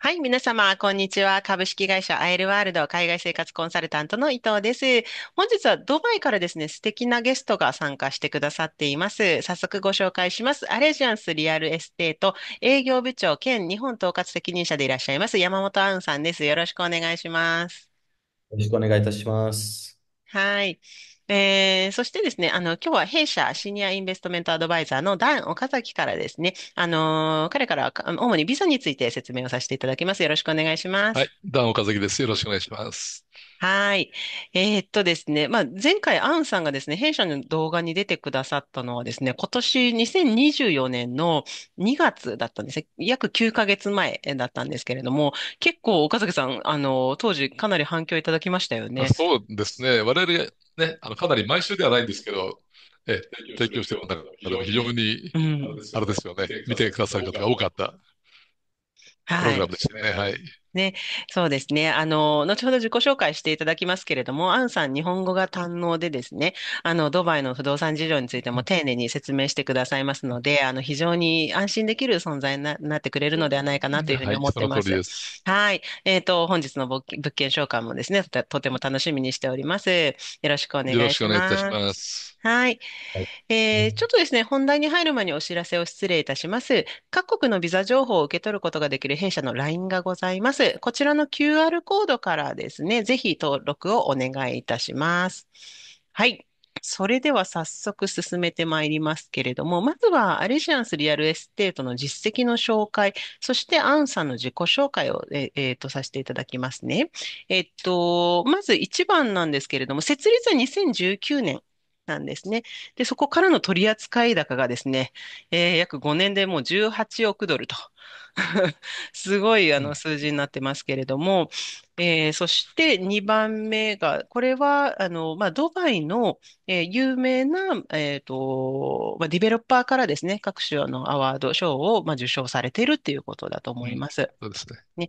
はい、皆様、こんにちは。株式会社アイルワールド海外生活コンサルタントの伊藤です。本日はドバイからですね、素敵なゲストが参加してくださっています。早速ご紹介します。アレジアンスリアルエステート営業部長兼日本統括責任者でいらっしゃいます山本杏さんです。よろしくお願いします。よろしくお願いいたします。はい。えー、そしてですね、あの、今日は弊社シニアインベストメントアドバイザーのダン・岡崎からですね、あのー、彼から主にビザについて説明をさせていただきます。よろしくお願いします。はい。ダン・岡崎です。よろしくお願いします。はい。えー、っとですね。まあ、前回、アンさんがですね、弊社の動画に出てくださったのはですね、今年2024年の2月だったんですね。約9ヶ月前だったんですけれども、結構、岡崎さん、あの、当時かなり反響いただきましたよね。そうですね。我々ね、あの、かなり毎週ではないんですけど、え提供してもらった非常に、あれですよね、見てくださる方が多かったプログラムでしたね。はいね。そうですね。あの、後ほど自己紹介していただきますけれども、アンさん、日本語が堪能でですね、あの、ドバイの不動産事情についても丁寧に説明してくださいますので、あの、非常に安心できる存在にな、なってくれるのではないかなというふうに思ってま通りす。です。はい。えっと、本日の物件紹介もですね、とてとても楽しみにしております。よろしくお願よろいししくお願いいたしす。ます。はい。えーちょっとですね、本題に入る前にお知らせを失礼いたします。各国のビザ情報を受け取ることができる弊社の LINE がございます。こちらの QR コードからですね、ぜひ登録をお願いいたします。はい。それでは早速進めてまいりますけれども、まずはアレジアンスリアルエステートの実績の紹介、そしてアンさんの自己紹介を、ええーと、させていただきますね。えっと、まず一番なんですけれども、設立は2019年、なんですね。で、そこからの取扱高がですね、えー、約5年でもう18億ドルと。すごいあの数字になってますけれども、えーそして2番目が、これはあの、まあ、ドバイの、えー有名な、えーとまあ、ディベロッパーからですね、各種のアワード賞を、まあ、受賞されているということだと思いん。ます。そうですね。ね。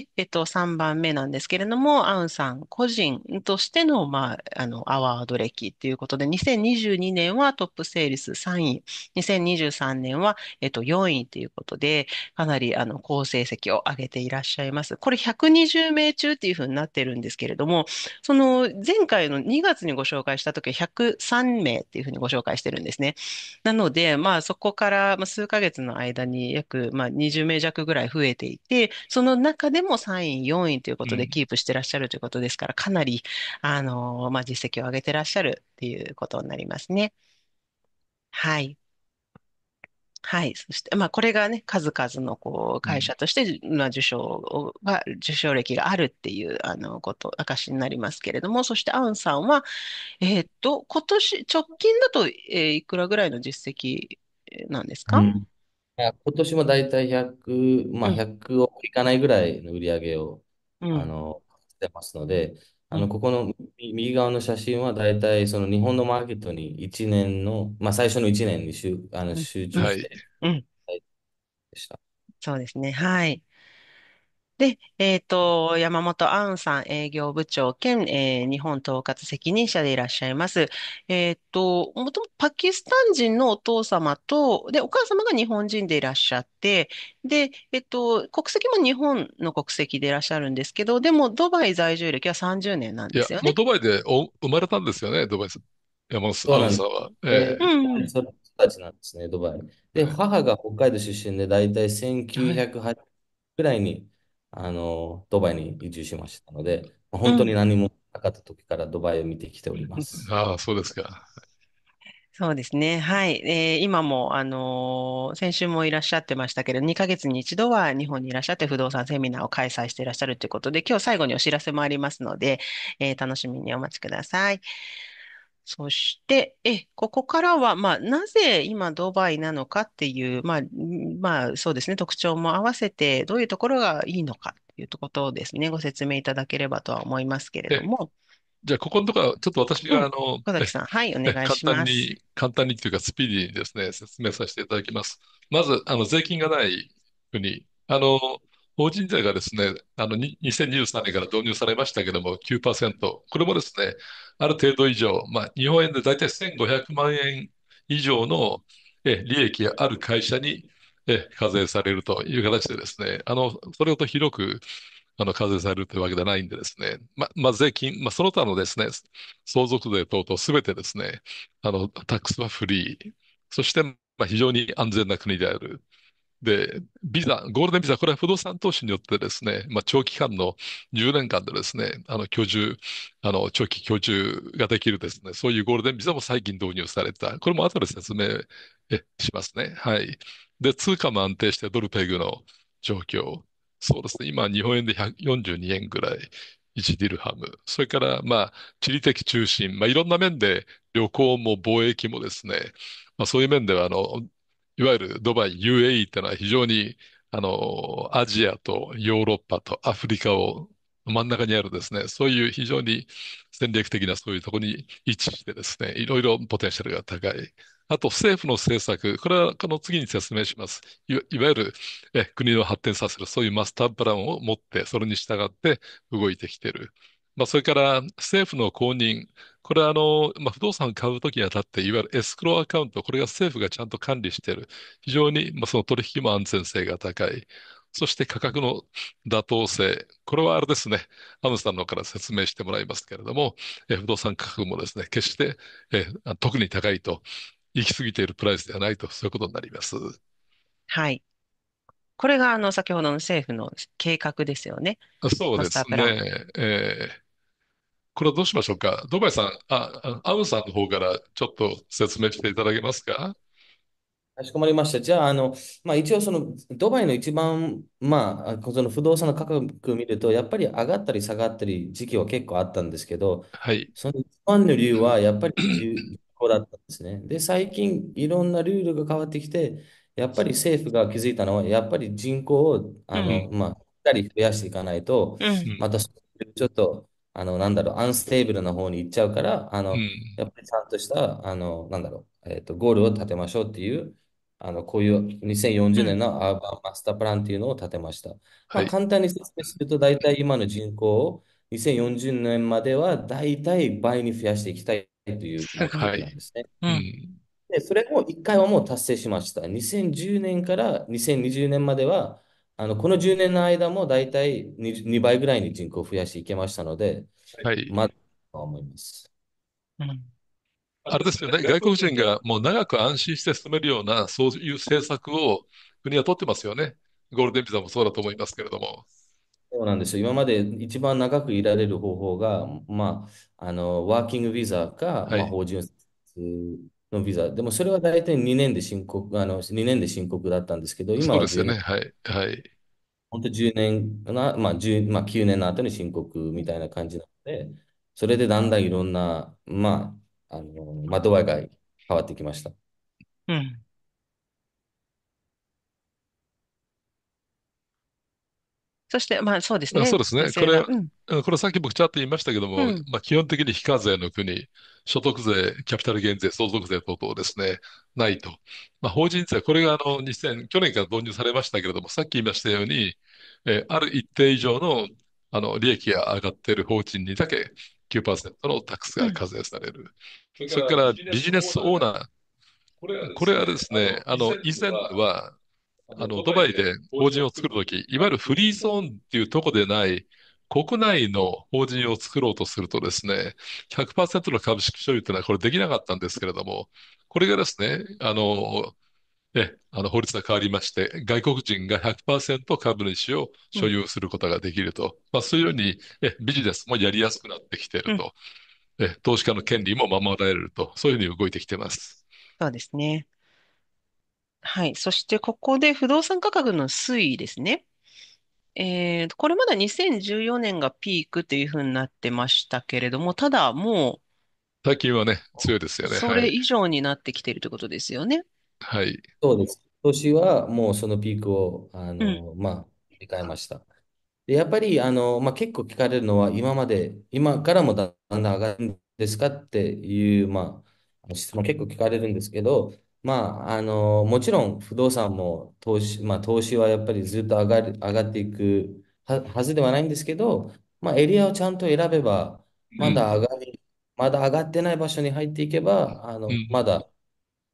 で、えと、3番目なんですけれども、アウンさん個人としての、まあ、あの、アワード歴ということで、2022年はトップセールス3位、2023年は、えと、4位ということで、かななりあの好成績を上げていらっしゃいます。これ120名中っていうふうになってるんですけれども、その前回の2月にご紹介した時は103名っていうふうにご紹介してるんですね。なので、まあそこから数ヶ月の間に約まあ20名弱ぐらい増えていて、その中でも3位、4位ということでキープしてらっしゃるということですから、かなりあの、まあ、実績を上げてらっしゃるっていうことになりますね。はい。はい。そして、まあ、これがね、数々のこう会社として、まあ、受賞が、受賞歴があるっていうあのこと、証になりますけれども、そしてアンさんは、えっと、今年、直近だと、えーいくらぐらいの実績なんですかうんいや今年もだいたい100、まあ、100をいかないぐらいの売り上げをあのしてますので、あの、ここの右側の写真は大体その日本のマーケットに1年の、まあ最初の1年に集、あの集中はい。てうん。でした。そうですね。はい。で、えっと、山本杏さん営業部長兼、えー日本統括責任者でいらっしゃいます。えっと、もともとパキスタン人のお父様と、で、お母様が日本人でいらっしゃって、で、えっと、国籍も日本の国籍でいらっしゃるんですけど、でもドバイ在住歴は30年なんいでや、すよもうね。ドバイでお生まれたんですよね、ドバイさん。山本そうアウなんです。は。ええうん、その人たちなんですね、ドバイ。で、母が北海道出身で、だいたい1980くらいにあの、ドバイに移住しましたので、本当に何もなかった時からドバイを見てきております。うん、ああ、そうですか。そうですね。はい。えー、今も、あのー先週もいらっしゃってましたけど、2ヶ月に一度は日本にいらっしゃって不動産セミナーを開催していらっしゃるということで、今日最後にお知らせもありますので、えー楽しみにお待ちください。そして、え、ここからは、まあ、なぜ今ドバイなのかっていう、まあ、まあ、そうですね、特徴も合わせて、どういうところがいいのかっていうことをですね、ご説明いただければとは思いますけれども。じゃあ、ここのところは、ちょっと私が、あの、岡崎さん、はい、お願いし簡単ます。に、簡単にというか、スピーディーにですね、説明させていただきます。まず、あの、税金がない国。あの、法人税がですね、あの、2023年から導入されましたけども、9%。これもですね、ある程度以上、まあ、日本円で大体1500万円以上のえ利益がある会社にえ課税されるという形でですね、あの、それほど広く、あの、課税されるというわけではないんでですね、ま、まあ、税金、まあ、その他のですね、相続税等々すべてですね、あの、タックスはフリー、そして、まあ、非常に安全な国である。で、ビザ、ゴールデンビザ、これは不動産投資によってですね、まあ、長期間の10年間でですね、あの居住、あの長期居住ができるですね、そういうゴールデンビザも最近導入された。これも後で説明しますね。はい。で、通貨も安定してドルペグの状況。そうですね、今、日本円で142円ぐらい。1ディルハム、それからまあ地理的中心、まあ、いろんな面で旅行も貿易もですね、まあ、そういう面ではあのいわゆるドバイ UAE ってのは非常にあのアジアとヨーロッパとアフリカを真ん中にあるですね、そういう非常に戦略的なそういうところに位置してですね、いろいろポテンシャルが高い。あと政府の政策、これはこの次に説明します。いわゆるえ国を発展させる、そういうマスタープランを持って、それに従って動いてきている。まあ、それから政府の公認、これはあの、まあ、不動産を買うときにあたって、いわゆるエスクローアカウント、これが政府がちゃんと管理している、非常に、まあ、その取引も安全性が高い、そして価格の妥当性、これはあれですね、アムさんの方から説明してもらいますけれども、え不動産価格もですね、決してえ特に高いと、行き過ぎているプライスではないと、そういうことになります。はい。これがあの先ほどの政府の計画ですよね。そうでスタすープラン。ね。えーこれはどうしましょうか。ドバイさん、あ、あアウンさんの方からちょっと説明していただけますか。かしこまりました。じゃあ、あの、まあ、一応その、ドバイの一番、まあ、その不動産の価格を見ると、やっぱり上がったり下がったり時期は結構あったんですけど、はい。その一番の理由はやっぱり有効だったんですね。で、最近いろんなルールが変わってきて、やっぱり政府が気づいたのは、やっぱり人口を、あの、まあ、しっかり増やしていかないと、うんまたちょっと、あの、なんだろう、アンステーブルな方に行っちゃうから、あの、やっぱりちゃんとした、あの、なんだろう、えっと、ゴールを立てましょうっていう、あの、こういう2040年のアーバンマスタープランっていうのを立てました。まあ、簡単に説明すると、大体今の人口を2040年までは大体倍に増やしていきたいという目なんですね。はい、うん、で、それも1回はもう達成しました。2010年から2020年までは、あのこの10年の間も大体 2, 2倍ぐらいに人口を増やしていけましたので、はい、まだと思います。うんあれですよね、外国人がもう長く安心して住めるような、そういう政策を国は取ってますよね。ゴールデンビザもそうだと思いますけれども。そうなんですよ。今まで一番長くいられる方法が、まあ、あのワーキングビザか、はい、まあ、法人のビザ。でもそれは大体2年で申告、あの、2年で申告だったんですけど、今そうはですよ10ね。はい。はい。本当10年かな、まあ10、まあ9年の後に申告みたいな感じなので、それでだんだんいろんな、まあ、あの、窓あ、が変わってきました。うん。そして、まあそうですね。そうですね。これ、これさっき僕ちらっと言いましたけども、うん、まあ基本的に非課税の国、所得税、キャピタル減税、相続税等々ですね、ないと。まあ法人税、これがあの2000、去年から導入されましたけれども、さっき言いましたように、えー、ある一定以上のあの利益が上がっている法人にだけ9%のタックスが課税される。それからビジネスオーナー、これはですね、あの以前は、あの、ドバイで法人を作るとき、いわゆるフリーゾーンっていうとこでない、国内の法人を作ろうとするとですね、100%の株式所有というのはこれできなかったんですけれども、これがですね、あの、え、あの法律が変わりまして、外国人が100%株主を所有することができると、うん、まあ、そういうようにえビジネスもやりやすくなってきていると、うん、え、投資家の権利も守られると、そういうふうに動いてきてます。そうですね。はい。そしてここで不動産価格の推移ですね。えーと、これまだ2014年がピークというふうになってましたけれども、ただもう、最近はね、強いですよね。そはれ以上になってきているということですよね。はい。そうです。今年はもうそのピークを、あうん。の、まあ、振りました。で、やっぱり、あの、まあ、結構聞かれるのは、今まで、今からもだんだん上がるんですかっていう、まあ、質問結構聞かれるんですけど、まあ、あの、もちろん不動産も投資、まあ、投資はやっぱりずっと上がる、上がっていくは、ずではないんですけど、まあ、エリアをちゃんと選べば、まだ上がり、まだ上がってない場所に入っていけば、あの、まだ、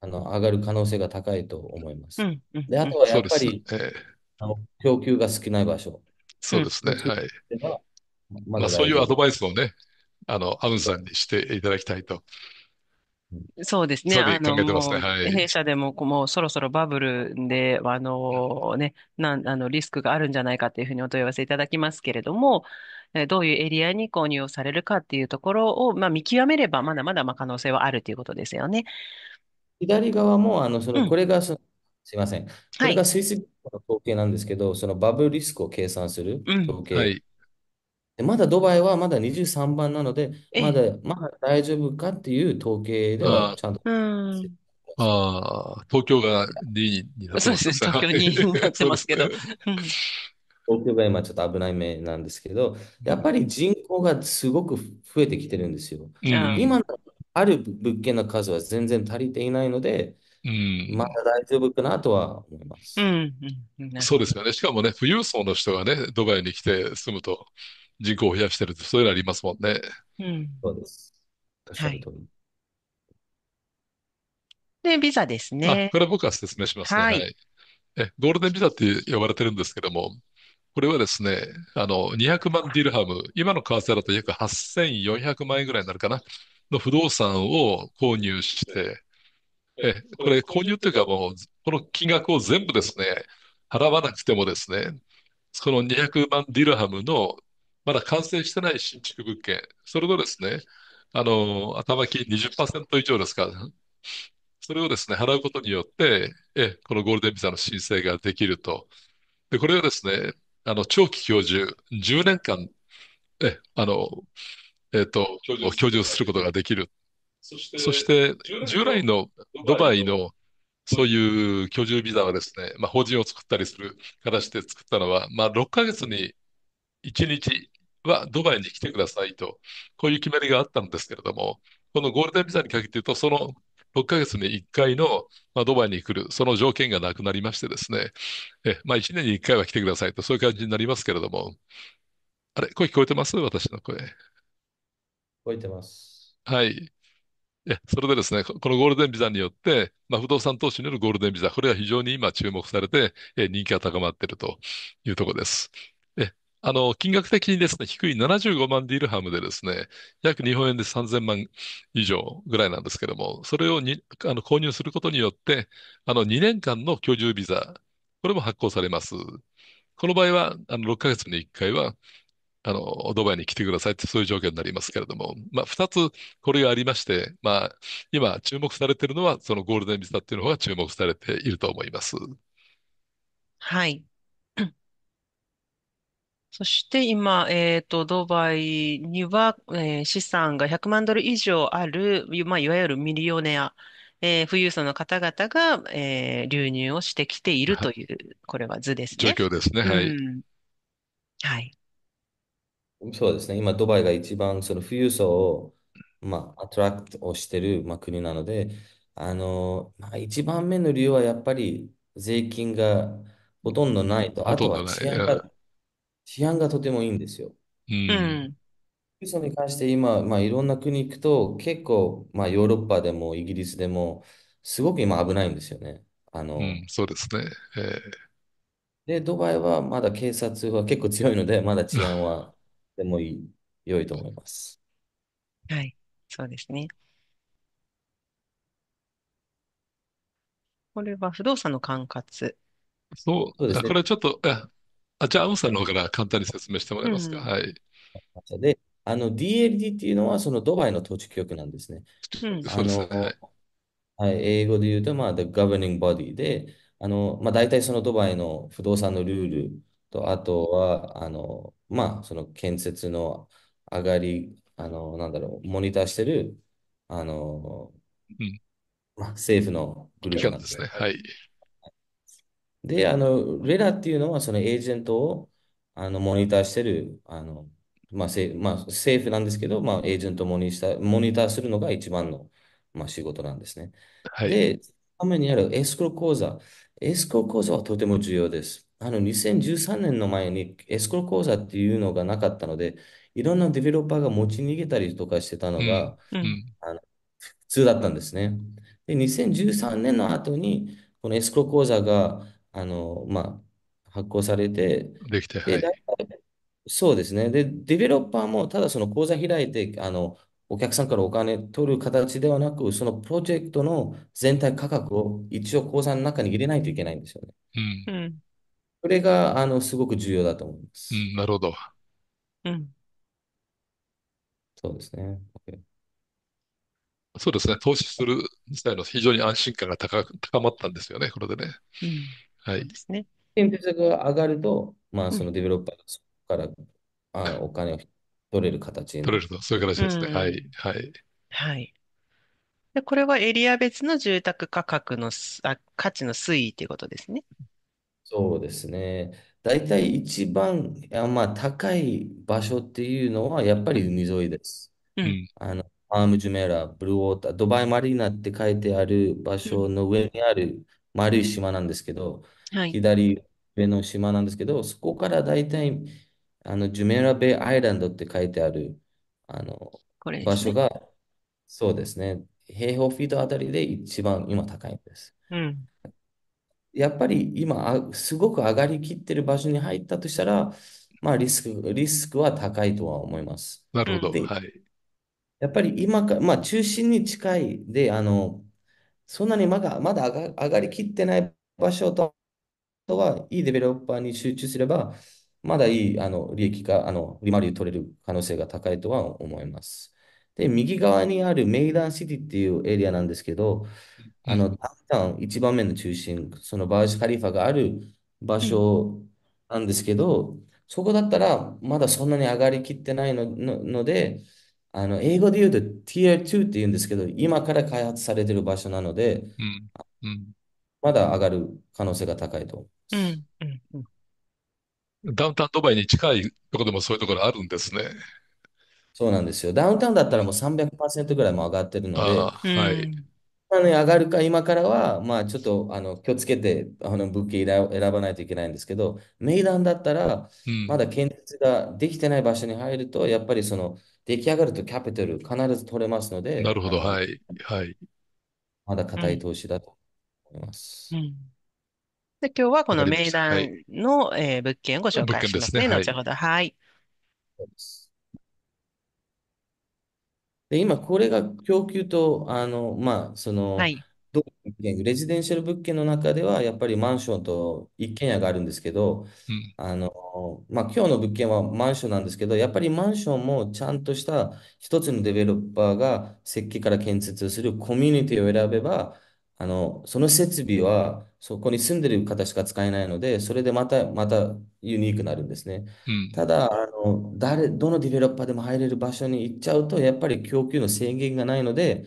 あの、上がる可能性が高いと思います。うんうん、で、あとはやっぱり、えー、供給が少ない場所。そうですね。はい。まあ、そういうアドバイスをね、あの、アウンさんにしていただきたいとそうですね。あの、ね。はい。弊社でも、こもうそろそろバブルで、あのね、なん、あの、リスクがあるんじゃないかというふうにお問い合わせいただきますけれども、えどういうエリアに購入をされるかっていうところを、まあ、見極めれば、まだまだ、まあ、可能性はあるということですよね。左側も、あの、そうの、ん。これがすいません。こはれい。がスイス銀行の統計なんですけど、そのバブルリスクを計算するうん。統は計。い。まだドバイはまだ23番なので、まえ、だ、まだ大丈夫かっていう統計ではあちゃんと。うん。ああ、東京が2位になってそうまですね、す。東京になってそうまですすけど。東京が今ちょっと危ない目なんですけど、やっぱり人口がすごく増えてきてるんですよ。うん。今ある物件の数は全然足りていないので、まだ大丈夫かなとは思いまうす。ん。うんなるそうほですよね。しかもね、富裕層の人がね、ドバイに来て住むと。人口を増やしてるって、そういうのありますもんね。うん。そうです。確かはい。で、ビザですあ、ね。これは僕は説明しますね。ははい。い。え、ゴールデンビザって呼ばれてるんですけども、これはですね、あの、200万ディルハム、今の為替だと約8400万円ぐらいになるかな、の不動産を購入して、え、これ購入というかもう、この金額を全部ですね、払わなくてもですね、その200万ディルハムのまだ完成してない新築物件、それのですね、あの、頭金20%以上ですから、それをですね、払うことによって、え、このゴールデンビザの申請ができると。で、これをですね、あの、長期居住、10年間、え、あの、えっと、居住することができる。そして、そして従来のドバイのそういう居住ビザはですね、まあ、法人を作ったりする形で作ったのは、まあ、6ヶ月に1日はドバイに来てくださいと、こういう決まりがあったんですけれども、このゴールデンビザに限って言うと、その6ヶ月に1回の、まあ、ドバイに来る、その条件がなくなりましてですね、えまあ、1年に1回は来てくださいと、そういう感じになりますけれども、あれ、声聞こえてます私の声。えてます。はい。それでですね、このゴールデンビザによって、まあ、不動産投資によるゴールデンビザ、これは非常に今注目されて、え人気が高まっているというところです。あの、金額的にですね、低い75万ディルハムでですね、約日本円で3000万以上ぐらいなんですけども、それをに、あの、購入することによって、あの、2年間の居住ビザ、これも発行されます。この場合は、あの、6ヶ月に1回は、あの、ドバイに来てくださいって、そういう条件になりますけれども、まあ、二つこれがありまして、まあ、今注目されているのは、そのゴールデンビザっていうのが注目されていると思います。はい。そして今、えっと、ドバイには、えー資産が100万ドル以上ある、いまあ、いわゆるミリオネア、えー富裕層の方々が、えー流入をしてきているとい、う、これは図です状ね。況ですね。はい。ん。はい。そうですね。今、ドバイが一番その富裕層を、まあ、アトラクトをしてる、まあ、国なので、あの、まあ、一番目の理由はやっぱり税金がほとんどないと、あととんはどない。治安が、治安がとてもいいんですよ。うん。ん。富裕層に関して今、まあ、いろんな国行くと、結構、まあ、ヨーロッパでもイギリスでも、すごく今危ないんですよね。あうん。そうですね。で、ドバイはまだ警察は結構強いので、まだ治安はとてもいい、良いと思います。はい。そうですね。これは不動産の管轄。そそうう。ですだかね。ちょっと、ああ、じゃあ、アンさんの方から簡単に説明してもらえますか。うん、はい。で、あの DLD っていうのはそのドバイの統治局なんですね。うん、あの、ね、はい、英語で言うと、まあ、The Governing Body で、あの、まあ、大体そのドバイの不動産のルールと、あとは、あの、まあ、その建設の上がり、あの、なんだろう、モニターしてる、あの、うん、まあ、政府のグループなんですね。はい。で、あの、レラっていうのは、そのエージェントを、あの、モニターしてる、あの、まあ、せ、まあ、政府なんですけど、まあ、エージェントをモニター、モニターするのが一番の、まあ、仕事なんですね。はい。で、画面にあるエスクロ口座。エスクロ口座はとても重要です。あの、2013年の前にエスクロ口座っていうのがなかったので、いろんなディベロッパーが持ち逃げたりとかしてたのが、うん。あの、普通だったんですね。で、2013年の後に、このエスクロ口座があの、まあ、発行されて、できて、はい。そうですね。で、ディベロッパーも、ただその口座開いて、あの、お客さんからお金取る形ではなく、そのプロジェクトの全体価格を一応口座の中に入れないといけないんですよね。うん、それが、あの、すごく重要だと思いまうす。ん、なるほど。うん。そうですね。OK そうですね。投資する自体の非常に安心感が高高まったんですよね、これでね。うんはい。ですね。建設が上がると、まあ、そのデベロッパーがそこからあお金を取れる形に取れると、そういう形ですね。はん。い、はい。はい。で、これはエリア別の住宅価格のす、あ、価値の推移ということですね。そうですね。大体一番、あ、まあ、高い場所っていうのは、やっぱり海沿いです。うん。あの、アームジュメラ、ブルーウォーター、ドバイマリーナって書いてある場所の上にある丸い島なんですけど、はい、左上の島なんですけど、そこから大体、あの、ジュメラベイアイランドって書いてある、あの、場所が、そうですね、平方フィートあたりで一番今高いんです。うん、やっぱり今すごく上がりきってる場所に入ったとしたら、まあリスク、リスクは高いとは思います。なるほど。はい。やっぱり今か、まあ中心に近いで、あの、そんなにまだまだ上がりきってない場所とは、いいデベロッパーに集中すれば、まだいいあの利益が、あの利回りを取れる可能性が高いとは思います。で、右側にあるメイダンシティっていうエリアなんですけど、あの、一番目の中心、そのバージカリファがある場所なんですけど、そこだったらまだそんなに上がりきってないの、の、ので、あの、英語で言うと Tier 2って言うんですけど、今から開発されてる場所なので、まだ上がる可能性が高いと思いまうん、うん、ダウンタウンドバイに近いとこでもそういうところあるんですね。そうなんですよ。ダウンタウンだったらもう300%ぐらいも上がってるので、あはい。の上がるか、今からは、まあ、ちょっとあの気をつけてあの物件選ばないといけないんですけど、メ段だったら、まだ建設ができてない場所に入ると、やっぱりその出来上がるとキャピタル必ず取れますので、なるほど、はい。はい、まだ固い投資だと思います。うんで今日はこの名談の、はい、えー、物件をご紹介しますね。すね後ほど。はい。はいで、今これが供給と、あの、まあ、その、い。ど物件レジデンシャル物件の中では、やっぱりマンションと一軒家があるんですけど、あの、まあ、今日の物件はマンションなんですけど、やっぱりマンションもちゃんとした一つのデベロッパーが設計から建設するコミュニティを選べば、あの、その設備はそこに住んでる方しか使えないので、それでまた、またユニークになるんですね。ただ、あの、誰、どのディベロッパーでも入れる場所に行っちゃうと、やっぱり供給の制限がないので、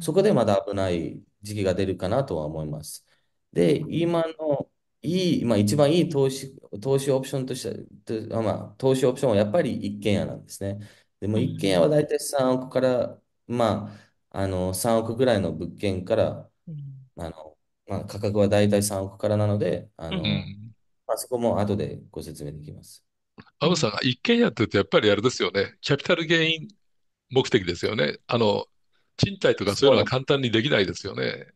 そこでまだ危ない時期が出るかなとは思います。で、今のいい、まあ、一番いい投資、投資オプションとして、とまあ、投資オプションはやっぱり一軒家なんですね。でも一軒家は大体3億から、まあ、あの3億ぐらいの物件から、あのまあ、価格は大体3億からなので、あの、まあ、そこも後でご説明できます。アブさん、一軒家って言うとやっぱりあれですよね、キャピタルゲイン目的ですよね。あの、賃貸とかそういうのは簡単にできないですよね。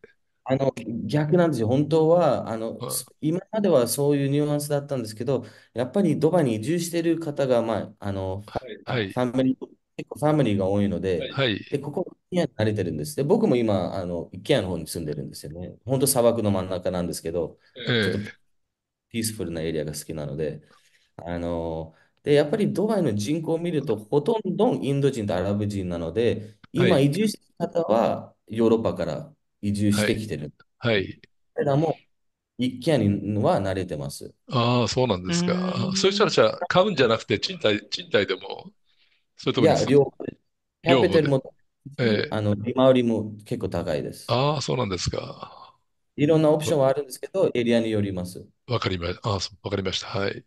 あの、逆なんですよ。本当は、あの、今まではそういうニュアンスだったんですけど、やっぱりドバに移住している方が、まあ、あの、はい、ファミリー、結構ファミリーが多いので、はい。で、ここ、i k 慣れてるんです。で、僕も今、あの、一軒家の方に住んでるんですよね。本当砂漠の真ん中なんですけど、ちょっえピースフルなエリアが好きなので、あの、で、やっぱりドバイの人口を見ると、ほとんどインド人とアラブ人なので、今移住して方はヨーロッパから移住してきてる。はい。彼らもう、一軒には慣れてます。ああ、そうなんですか。そしたらじゃあ、買うんじゃなくて、賃貸、賃貸でも、それいともや、両方キャ両方ルで。もええ。あの、利回りも結構高いです。ああ、そうなんですか。いろんなオプションはあるんですけど、エリアによります。わかりま、ああ、そうわかりました。はい。例え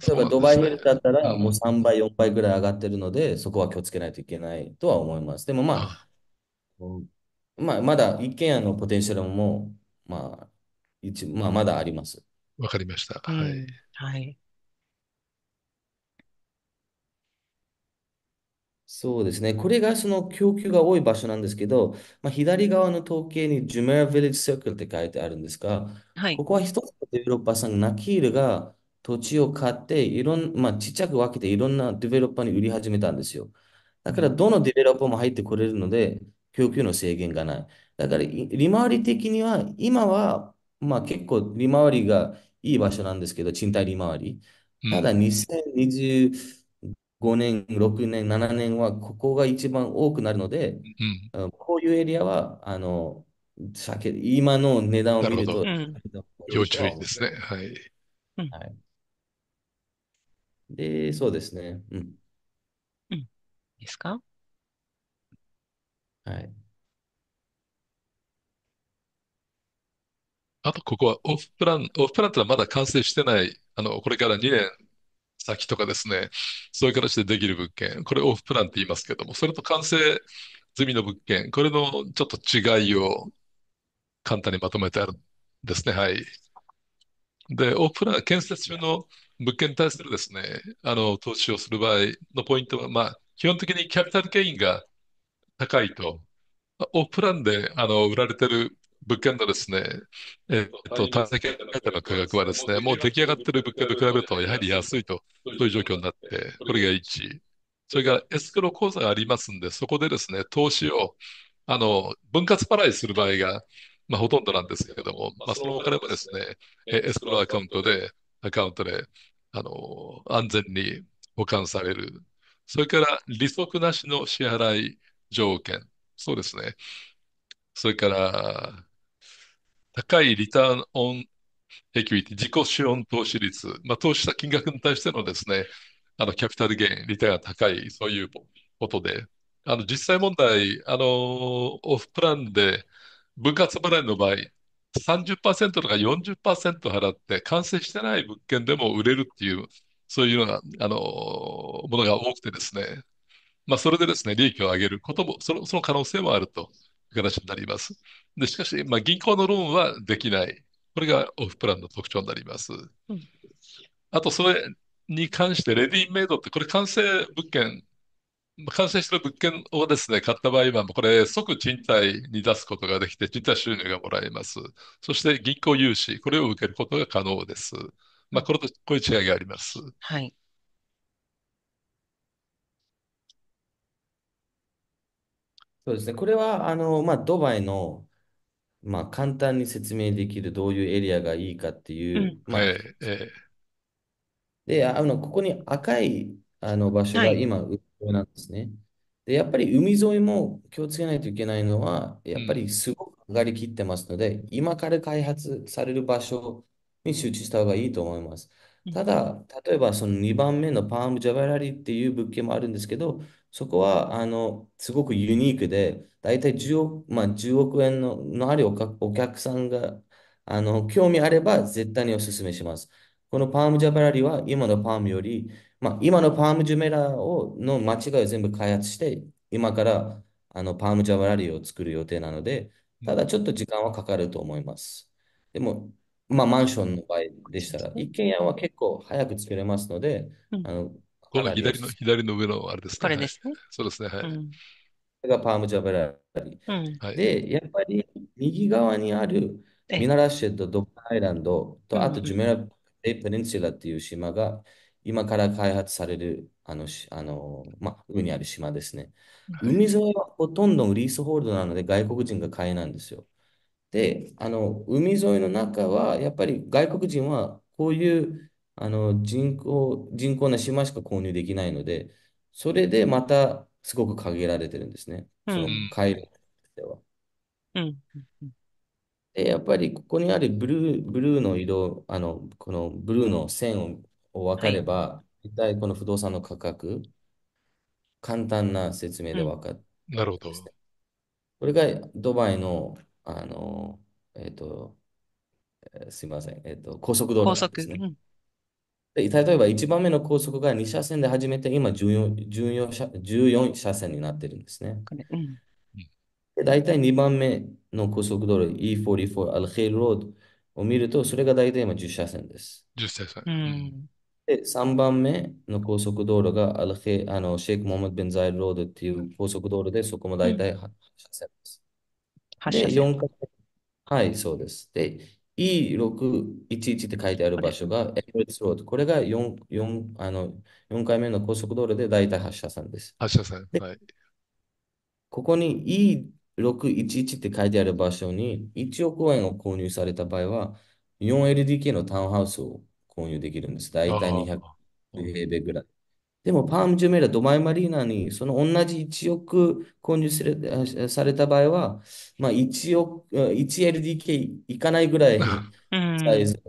そうばなんドでバイすにいね。だったらもうん。3倍、4倍ぐらい上がってるので、そこは気をつけないといけないとは思います。でもまあ、まあ、まだ一軒家のポテンシャルも、まあ、一、まあ、まだあります。わかりました。はい。ん。はい。そうですね。これがその供給が多い場所なんですけど、まあ、左側の統計にジュメラ・ヴィレッジ・サークルって書いてあるんですが、はい。ここは一つのデベロッパーさんがナキールが土地を買って、いろん、まあ、ちっちゃく分けていろんなデベロッパーに売り始めたんですよ。だから、どのデベロッパーも入ってこれるので、供給の制限がない。だから、利回り的には、今は、まあ、結構利回りがいい場所なんですけど、賃貸利回り。ただ、2020 5年、6年、7年はここが一番多くなるので、うん、こういうエリアはあの今の値段を見ると、要注意ですね。はい。はい、で、そうですね。うん。うん、ですかはい。あと、ここはオフプラン、オフプランってのはまだ完成してない、あの、これから2年先とかですね、そういう形でできる物件、これオフプランって言いますけども、それと完成済みの物件、これのちょっと違いを簡単にまとめてあるんですね。はい。で、オープンラン、建設中の物件に対するですね、あの、投資をする場合のポイントは、まあ、基本的にキャピタルゲインが高いと、オーププランで、あの、売られてる物件のですね、えっと、単積価の価格はですね、もう出来上がってる物件と比べると、やはり安いと、そういう状況になって、これが1。それからエスクロ口座がありますんで、そこでですね、投資を、あの、分割払いする場合が、まあ、ほとんどなんですけれども、まあ、そのお金もですね、エスクロアカウントで、アカウントで、あの、安全に保管される。それから、利息なしの支払い条件。そうですね。それから、高いリターンオンエキュリティ、自己資本投資率、まあ、投資した金額に対してのですね、あの、キャピタルゲイン、リターンが高い、そういうことで、あの、実際問題、あの、オフプランで、分割払いの場合、30%とか40%払って完成してない物件でも売れるっていう、そういうような、あの、ものが多くてですね、まあ、それでですね、利益を上げることも、その、その可能性もあると。いう形になります。で、しかし、まあ、銀行のローンはできない。これがオフプランの特徴になります。うん、あと、それに関して、レディーメイドって、これ完成物件、完成してる物件をですね、買った場合は、これ即賃貸に出すことができて、賃貸収入がもらえます。そして銀行融資、これを受けることが可能です。まあ、これと、こういう違いがあります。はい。そうですね。これは、あの、まあ、ドバイの、まあ、簡単に説明できるどういうエリアがいいかっていう、ん。まあ、ええで、あの、ここに赤いあの場所はがい。今、海沿いなんですね。で、やっぱり海沿いも気をつけないといけないのは、やっぱりすごく上がりきってますので、今から開発される場所に集中した方がいいと思います。ただ、例えばその2番目のパーム・ジャバラリっていう物件もあるんですけど、そこは、あの、すごくユニークで、大体10億、まあ、10億円の、のあるお客、お客さんが、あの、興味あれば絶対にお勧めします。このパームジャバラリは今のパームより、まあ、今のパームジュメラをの間違いを全部開発して、今からあのパームジャバラリを作る予定なので、ただちょっと時間はかかると思います。でも、まあ、マンションの場合でしたら、一軒家は結構早く作れますので、あのこ左の、左の上のあれですね。これですね。そうですね。はい。がパームジャブラリ、で、やっぱり右側にあるミナラシェット、ドッグアイランドと、あとジュメラ・レペニンシュラっていう島が、今から開発される、あの、あの、まあ、海にある島ですね。海沿いはほとんどリースホールドなので外国人が買いなんですよ。で、あの、海沿いの中は、やっぱり外国人はこういうあの人口、人口の島しか購入できないので、それでまたすごく限られてるんですね。その回路では。うんで、やっぱりここにあるブルー、ブルーの色、あの、このブルーの線を、を分かれば、一体この不動産の価格、簡単な説明で分かるなるほですど。ね。これがドバイの、あの、えっと、えすいません、えっと、高速道高路なんで速。すうね。ん。例えば1番目の高速が2車線で始めて、今 14, 14, 車14車線になってるんですね。うん、で大体2番目の高速道路 E44 アルヘイロードを見ると、それが大体今10車線です。10車線。で3番目の高速道路がアルヘあのシェイク・モハマド・ベンザイル・ロードっていう高速道路で、そこも大体8車線です。うん、8車線。はい、そうです。で、E611 って書いてある場所がエミレーツロード。これが 4, 4, あの4回目の高速道路で大体発射さんです。発射さん。はい。ここに E611 って書いてある場所に1億円を購入された場合は 4LDK のタウンハウスを購入できるんです。大体200平米ぐらい。でも、パーム・ジュメラ、ドマイ・マリーナに、その同じ1億購入されされた場合は、まあ、1億、1LDK いかないぐらいサイズ、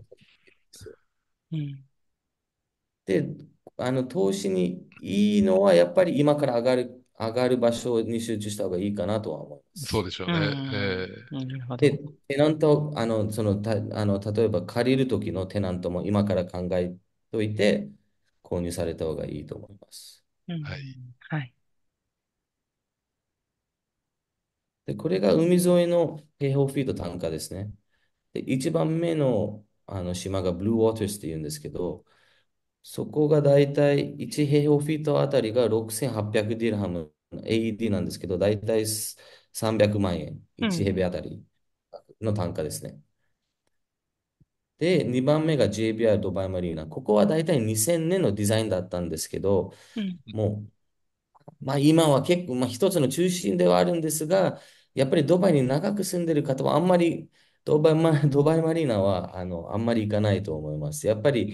で、あの、投資にいいのは、やっぱり今から上がる、上がる場所に集中した方がいいかなとは思います。そうでしょうね。で、テナント、あの、その、たあの例えば借りる時のテナントも今から考えといて、購入された方がいいと思います。はい。はい。で、これが海沿いの平方フィート単価ですね。で、一番目のあの島がブルーウォータースって言うんですけど、そこがだいたい1平方フィートあたりが6800ディルハム、AED なんですけど、だいたい300万円、1平米あたりの単価ですね。で、2番目が JBR ドバイマリーナ。ここは大体2000年のデザインだったんですけど、もう、まあ今は結構、まあ一つの中心ではあるんですが、やっぱりドバイに長く住んでる方はあんまりドバイマ、ドバイマリーナはあのあんまり行かないと思います。やっぱり、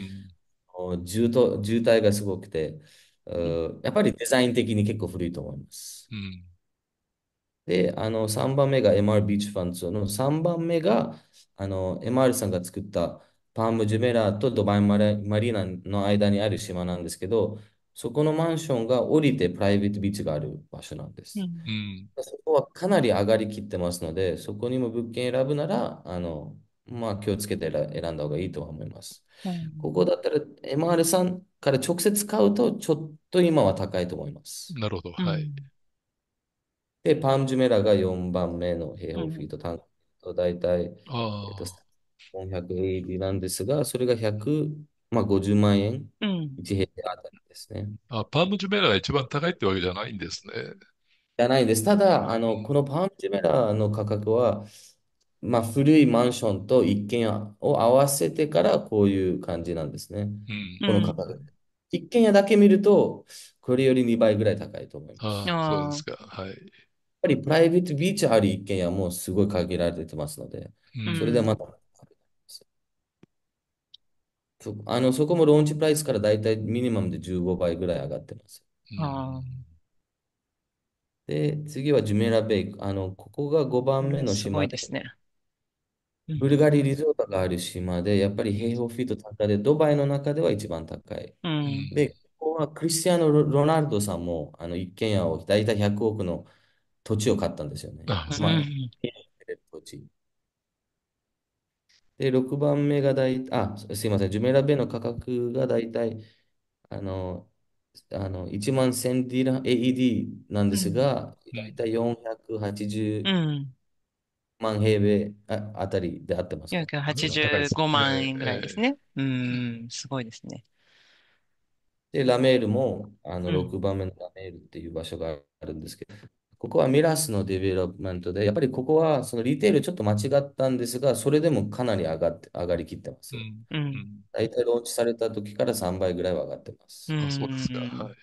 渋滞がすごくて、うやっぱりデザイン的に結構古いと思います。で、あの3番目が MR ビーチファンツの3番目があの MR さんが作ったパーム・ジュメラとドバイマリ・マリーナの間にある島なんですけど、そこのマンションが降りてプライベートビーチがある場所なんです。うん、そこはかなり上がりきってますので、そこにも物件選ぶなら、あのまあ、気をつけて選んだ方がいいと思います。ここだったら MR さんから直接買うと、ちょっと今は高いと思います。なるほど。はい。うんで、パンジュメラが4番目の平方フィート単価と大体、えっと、4 0 0 a なんですが、それが150、まあ、万円、うん、1平米あたりですね。あ、パンジュメラが一番高いってわけじゃないんですね。じゃないです。ただ、あの、このパンジュメラの価格は、まあ、古いマンションと一軒家を合わせてからこういう感じなんですね。うん、この価格。一軒家だけ見ると、これより2倍ぐらい高いと思います。ああ、そうですか。はい。りプライベートビーチある一軒家もすごい限られてますので、それでまた、うんそあのそこもローンチプライスからだいたいミニマムで15倍ぐらい上がってます。うん、で、次はジュメラベイク。あの、ここが5番目の島。すごいですね。ブルガリリゾートがある島で、やっぱり平方フィート高で、ドバイの中では一番高い。うん、で、ここはクリスティアノ・ロナルドさんも、あの、一軒家を大体100億の土地を買ったんですよね。あまあ、土地。で、6番目が大体、あ、すいません、ジュメラベの価格が大体、あの、あの1万1000ディラ AED なんですが、大体480万平米あ,、あたりで合ってます。485万円ぐらいですね。うん、すごいですね。で、ラメールも、あの、6番目のラメールっていう場所があるんですけど、ここはミラスのディベロップメントで、やっぱりここはそのリテールちょっと間違ったんですが、それでもかなり上がって上がりきってます。大体ローンチされた時から3倍ぐらいは上がってます。あ、そうですか。はい。